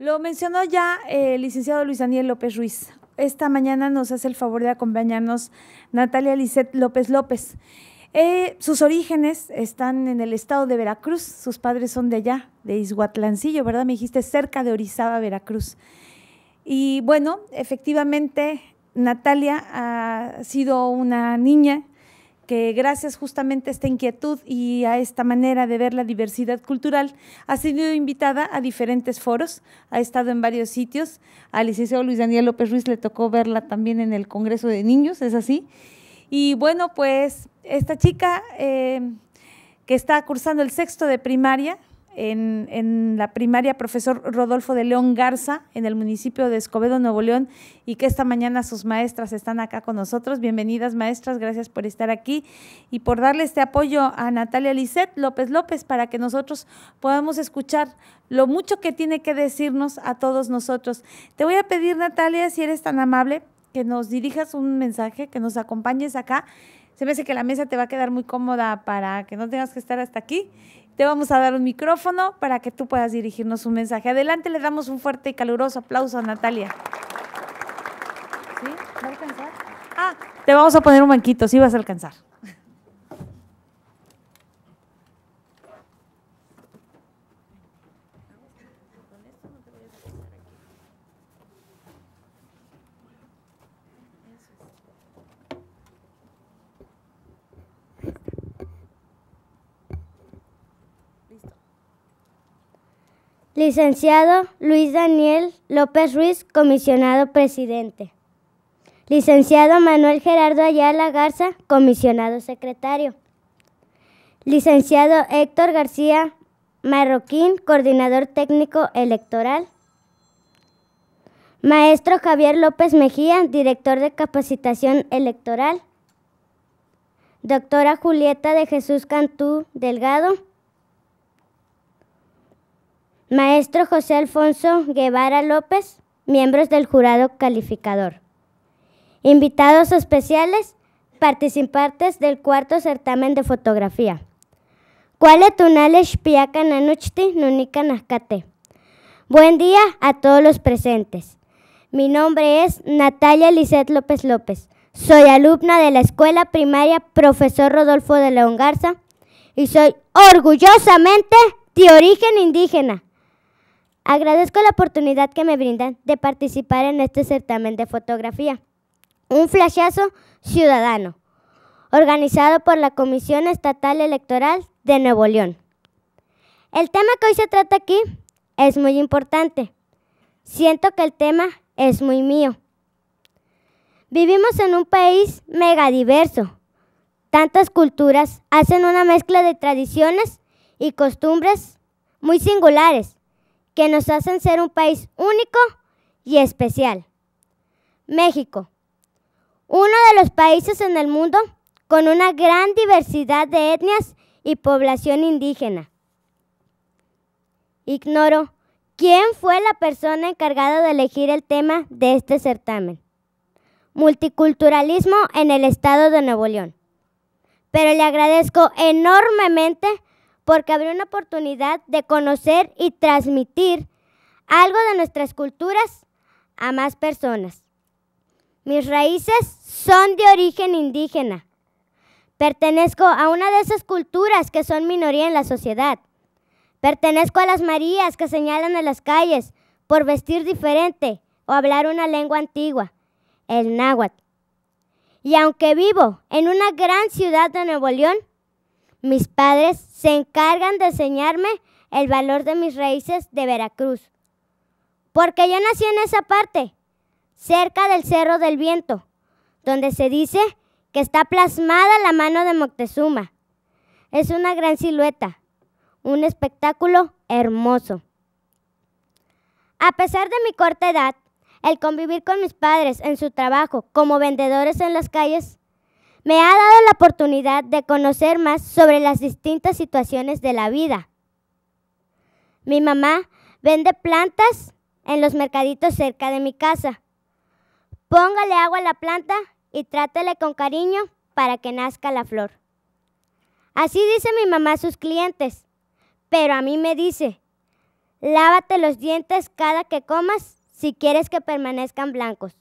Lo mencionó ya eh, el licenciado Luis Daniel López Ruiz. Esta mañana nos hace el favor de acompañarnos Natalia Lizet López López. Eh, sus orígenes están en el estado de Veracruz, sus padres son de allá, de Izhuatlancillo, ¿verdad? Me dijiste cerca de Orizaba, Veracruz. Y bueno, efectivamente, Natalia ha sido una niña que gracias justamente a esta inquietud y a esta manera de ver la diversidad cultural, ha sido invitada a diferentes foros, ha estado en varios sitios, al licenciado Luis Daniel López Ruiz le tocó verla también en el Congreso de Niños, es así. Y bueno, pues esta chica eh, que está cursando el sexto de primaria, en, la primaria profesor Rodolfo de León Garza, en el municipio de Escobedo, Nuevo León, y que esta mañana sus maestras están acá con nosotros. Bienvenidas, maestras, gracias por estar aquí y por darle este apoyo a Natalia Lisset López López para que nosotros podamos escuchar lo mucho que tiene que decirnos a todos nosotros. Te voy a pedir, Natalia, si eres tan amable, que nos dirijas un mensaje, que nos acompañes acá. Se me hace que la mesa te va a quedar muy cómoda para que no tengas que estar hasta aquí te vamos a dar un micrófono para que tú puedas dirigirnos un mensaje. Adelante, le damos un fuerte y caluroso aplauso a Natalia. ¿Sí? ¿Va a alcanzar? Ah, te vamos a poner un banquito, sí vas a alcanzar. Licenciado Luis Daniel López Ruiz, comisionado presidente. Licenciado Manuel Gerardo Ayala Garza, comisionado secretario. Licenciado Héctor García Marroquín, coordinador técnico electoral. Maestro Javier López Mejía, director de capacitación electoral. Doctora Julieta de Jesús Cantú Delgado, Maestro José Alfonso Guevara López, miembros del jurado calificador. Invitados especiales, participantes del cuarto certamen de fotografía. ¿Cuál tunales tu Buen día a todos los presentes. Mi nombre es Natalia Lizeth López López. Soy alumna de la Escuela Primaria Profesor Rodolfo de León Garza y soy orgullosamente de origen indígena. Agradezco la oportunidad que me brindan de participar en este certamen de fotografía. Un flashazo ciudadano, organizado por la Comisión Estatal Electoral de Nuevo León. El tema que hoy se trata aquí es muy importante. Siento que el tema es muy mío. Vivimos en un país megadiverso. Tantas culturas hacen una mezcla de tradiciones y costumbres muy singulares que nos hacen ser un país único y especial. México, uno de los países en el mundo con una gran diversidad de etnias y población indígena. Ignoro quién fue la persona encargada de elegir el tema de este certamen. Multiculturalismo en el estado de Nuevo León. Pero le agradezco enormemente porque habrá una oportunidad de conocer y transmitir algo de nuestras culturas a más personas. Mis raíces son de origen indígena. Pertenezco a una de esas culturas que son minoría en la sociedad. Pertenezco a las Marías que señalan a las calles por vestir diferente o hablar una lengua antigua, el náhuatl. Y aunque vivo en una gran ciudad de Nuevo León, mis padres se encargan de enseñarme el valor de mis raíces de Veracruz. Porque yo nací en esa parte, cerca del Cerro del Viento, donde se dice que está plasmada la mano de Moctezuma. Es una gran silueta, un espectáculo hermoso. A pesar de mi corta edad, el convivir con mis padres en su trabajo como vendedores en las calles me ha dado la oportunidad de conocer más sobre las distintas situaciones de la vida. Mi mamá vende plantas en los mercaditos cerca de mi casa. Póngale agua a la planta y trátele con cariño para que nazca la flor. Así dice mi mamá a sus clientes, pero a mí me dice, lávate los dientes cada que comas si quieres que permanezcan blancos.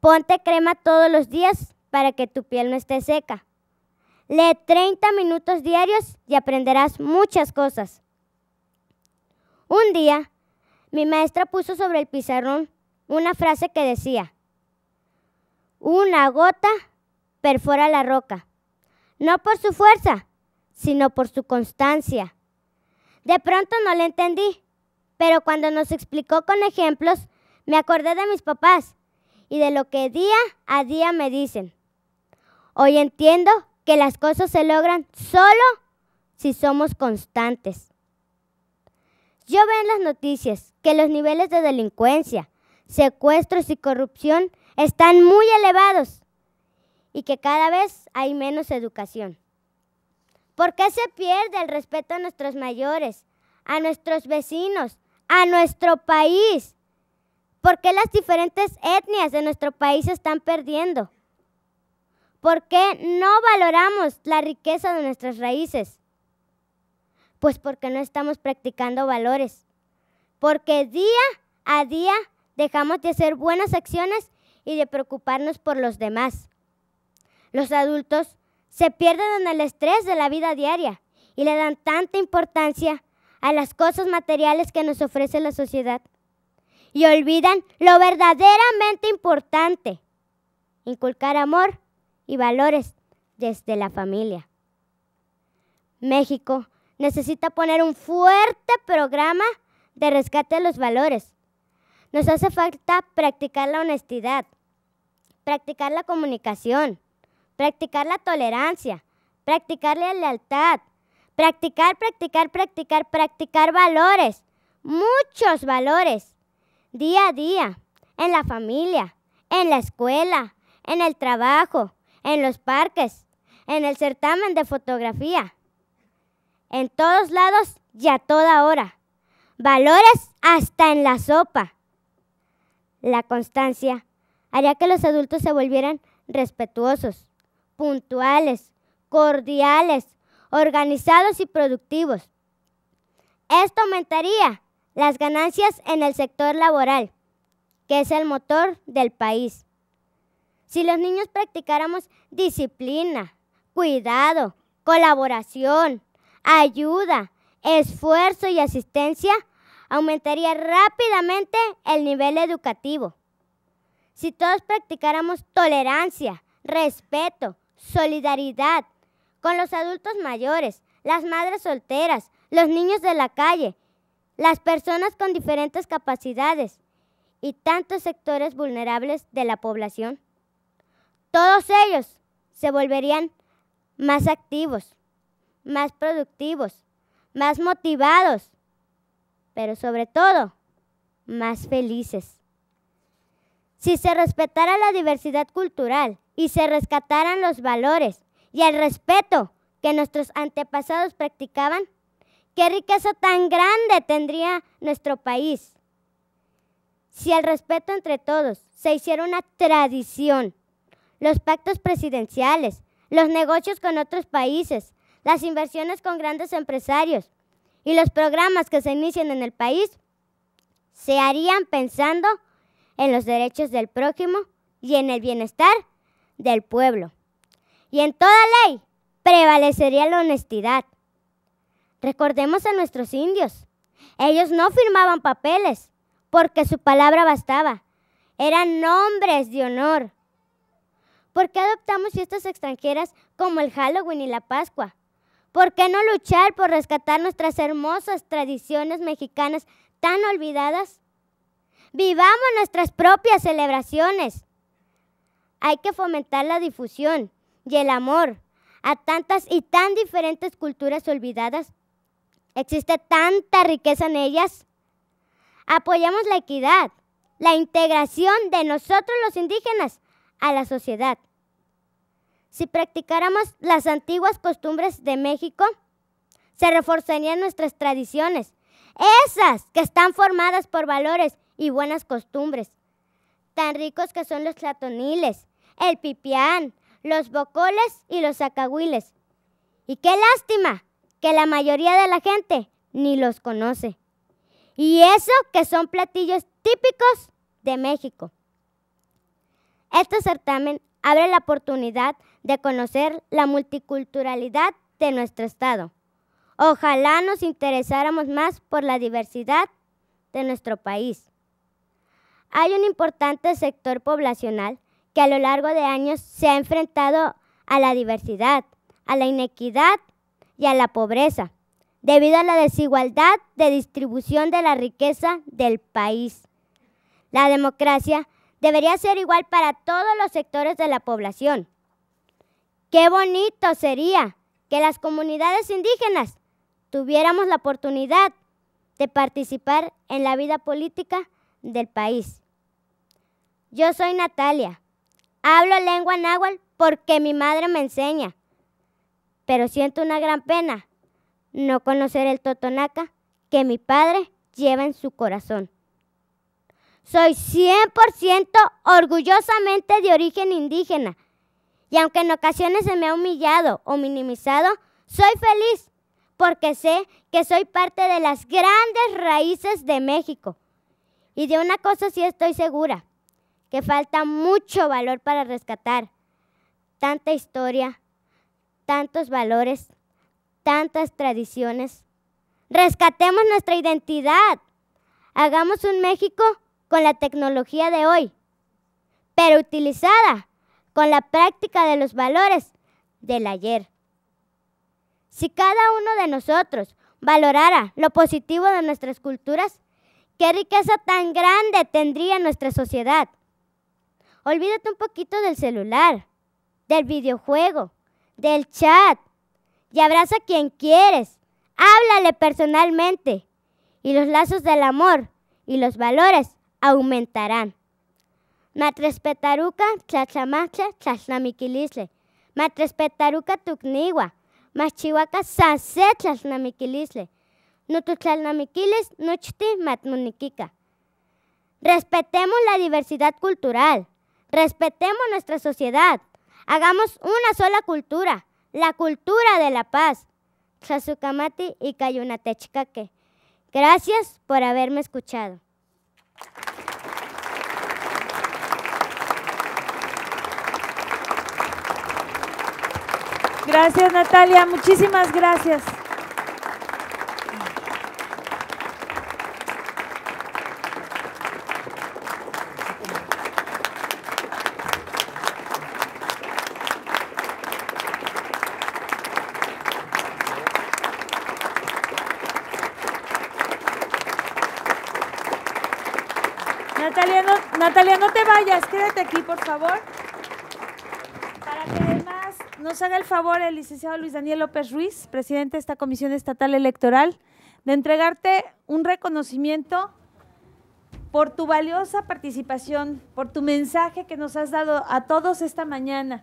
Ponte crema todos los días para que tu piel no esté seca. Lee 30 minutos diarios y aprenderás muchas cosas. Un día, mi maestra puso sobre el pizarrón una frase que decía, una gota perfora la roca, no por su fuerza, sino por su constancia. De pronto no la entendí, pero cuando nos explicó con ejemplos, me acordé de mis papás y de lo que día a día me dicen. Hoy entiendo que las cosas se logran solo si somos constantes. Yo veo en las noticias que los niveles de delincuencia, secuestros y corrupción están muy elevados y que cada vez hay menos educación. ¿Por qué se pierde el respeto a nuestros mayores, a nuestros vecinos, a nuestro país? ¿Por qué las diferentes etnias de nuestro país están perdiendo? ¿Por qué no valoramos la riqueza de nuestras raíces? Pues porque no estamos practicando valores. Porque día a día dejamos de hacer buenas acciones y de preocuparnos por los demás. Los adultos se pierden en el estrés de la vida diaria y le dan tanta importancia a las cosas materiales que nos ofrece la sociedad y olvidan lo verdaderamente importante, inculcar amor y valores desde la familia. México necesita poner un fuerte programa de rescate de los valores. Nos hace falta practicar la honestidad, practicar la comunicación, practicar la tolerancia, practicar la lealtad, practicar, practicar, practicar, practicar valores, muchos valores, día a día, en la familia, en la escuela, en el trabajo, en los parques, en el certamen de fotografía, en todos lados y a toda hora. Valores hasta en la sopa. La constancia haría que los adultos se volvieran respetuosos, puntuales, cordiales, organizados y productivos. Esto aumentaría las ganancias en el sector laboral, que es el motor del país. Si los niños practicáramos disciplina, cuidado, colaboración, ayuda, esfuerzo y asistencia, aumentaría rápidamente el nivel educativo. Si todos practicáramos tolerancia, respeto, solidaridad con los adultos mayores, las madres solteras, los niños de la calle, las personas con diferentes capacidades y tantos sectores vulnerables de la población. Todos ellos se volverían más activos, más productivos, más motivados, pero sobre todo, más felices. Si se respetara la diversidad cultural y se rescataran los valores y el respeto que nuestros antepasados practicaban, qué riqueza tan grande tendría nuestro país. Si el respeto entre todos se hiciera una tradición los pactos presidenciales, los negocios con otros países, las inversiones con grandes empresarios y los programas que se inician en el país se harían pensando en los derechos del prójimo y en el bienestar del pueblo. Y en toda ley prevalecería la honestidad. Recordemos a nuestros indios. Ellos no firmaban papeles porque su palabra bastaba. Eran nombres de honor ¿Por qué adoptamos fiestas extranjeras como el Halloween y la Pascua? ¿Por qué no luchar por rescatar nuestras hermosas tradiciones mexicanas tan olvidadas? Vivamos nuestras propias celebraciones. Hay que fomentar la difusión y el amor a tantas y tan diferentes culturas olvidadas. Existe tanta riqueza en ellas. Apoyamos la equidad, la integración de nosotros los indígenas a la sociedad. Si practicáramos las antiguas costumbres de México, se reforzarían nuestras tradiciones, esas que están formadas por valores y buenas costumbres, tan ricos que son los platoniles, el pipián, los bocoles y los acahuiles. Y qué lástima que la mayoría de la gente ni los conoce. Y eso que son platillos típicos de México. Este certamen abre la oportunidad de conocer la multiculturalidad de nuestro Estado. Ojalá nos interesáramos más por la diversidad de nuestro país. Hay un importante sector poblacional que a lo largo de años se ha enfrentado a la diversidad, a la inequidad y a la pobreza, debido a la desigualdad de distribución de la riqueza del país. La democracia debería ser igual para todos los sectores de la población. Qué bonito sería que las comunidades indígenas tuviéramos la oportunidad de participar en la vida política del país. Yo soy Natalia. Hablo lengua náhuatl porque mi madre me enseña. Pero siento una gran pena no conocer el totonaca que mi padre lleva en su corazón. Soy 100% orgullosamente de origen indígena. Y aunque en ocasiones se me ha humillado o minimizado, soy feliz porque sé que soy parte de las grandes raíces de México. Y de una cosa sí estoy segura, que falta mucho valor para rescatar. Tanta historia, tantos valores, tantas tradiciones. Rescatemos nuestra identidad. Hagamos un México con la tecnología de hoy, pero utilizada con la práctica de los valores del ayer. Si cada uno de nosotros valorara lo positivo de nuestras culturas, qué riqueza tan grande tendría nuestra sociedad. Olvídate un poquito del celular, del videojuego, del chat y abraza a quien quieres. Háblale personalmente y los lazos del amor y los valores aumentarán. Matrespetaruca, chachamacha, chachnamiquilisle. Matrespetaruca tukniwa Machihuaca sase chachnamiquilisle. no matmuniquica. Respetemos la diversidad cultural. Respetemos nuestra sociedad. Hagamos una sola cultura, la cultura de la paz. Chasukamati y Cayunatechcaque. Gracias por haberme escuchado. Gracias Natalia, muchísimas gracias. Natalia, no, Natalia, no te vayas, quédate aquí, por favor nos haga el favor el licenciado Luis Daniel López Ruiz, presidente de esta Comisión Estatal Electoral, de entregarte un reconocimiento por tu valiosa participación, por tu mensaje que nos has dado a todos esta mañana,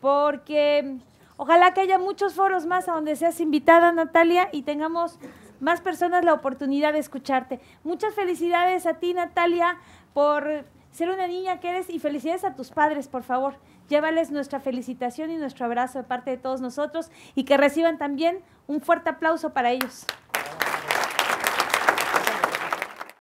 porque ojalá que haya muchos foros más a donde seas invitada, Natalia, y tengamos más personas la oportunidad de escucharte. Muchas felicidades a ti, Natalia, por ser una niña que eres y felicidades a tus padres, por favor. Llévales nuestra felicitación y nuestro abrazo de parte de todos nosotros y que reciban también un fuerte aplauso para ellos.